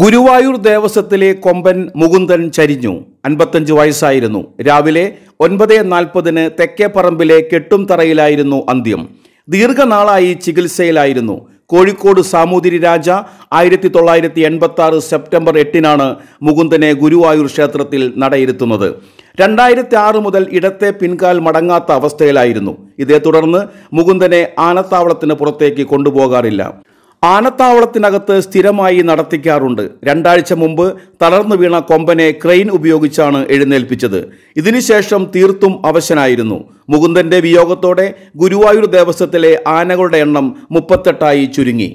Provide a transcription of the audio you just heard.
ഗുരുവായൂർ ദേവസ്വത്തിലെ കൊമ്പൻ മുകുന്ദൻ ചരിഞ്ഞു അൻപത്തഞ്ച് വയസ്സായിരുന്നു രാവിലെ ഒൻപത് നാൽപ്പതിന് തെക്കേപ്പറമ്പിലെ കെട്ടും തറയിലായിരുന്നു അന്ത്യം ദീർഘനാളായി ചികിത്സയിലായിരുന്നു കോഴിക്കോട് സാമൂതിരി രാജ ആയിരത്തി തൊള്ളായിരത്തി എൺപത്തി ആറ് സെപ്റ്റംബർ എട്ടിനാണ് മുകുന്ദനെ ഗുരുവായൂർ ക്ഷേത്രത്തിൽ നടയിരുത്തുന്നത് രണ്ടായിരത്തി ആറ് മുതൽ ഇടത്തെ പിൻകാൽ മടങ്ങാത്ത അവസ്ഥയിലായിരുന്നു ഇതേ തുടർന്ന് മുകുന്ദനെ ആനത്താവളത്തിന് പുറത്തേക്ക് കൊണ്ടുപോകാറില്ല ആനത്താവളത്തിനകത്ത് സ്ഥിരമായി നടത്തിക്കാറുണ്ട് രണ്ടാഴ്ച മുമ്പ് തളർന്നു വീണ കൊമ്പനെ ക്രെയിൻ ഉപയോഗിച്ചാണ് എഴുന്നേൽപ്പിച്ചത് ഇതിനുശേഷം തീർത്തും അവശനായിരുന്നു മുകുന്ദന്റെ വിയോഗത്തോടെ ഗുരുവായൂർ ദേവസ്വത്തിലെ ആനകളുടെ എണ്ണം മുപ്പത്തെട്ടായി ചുരുങ്ങി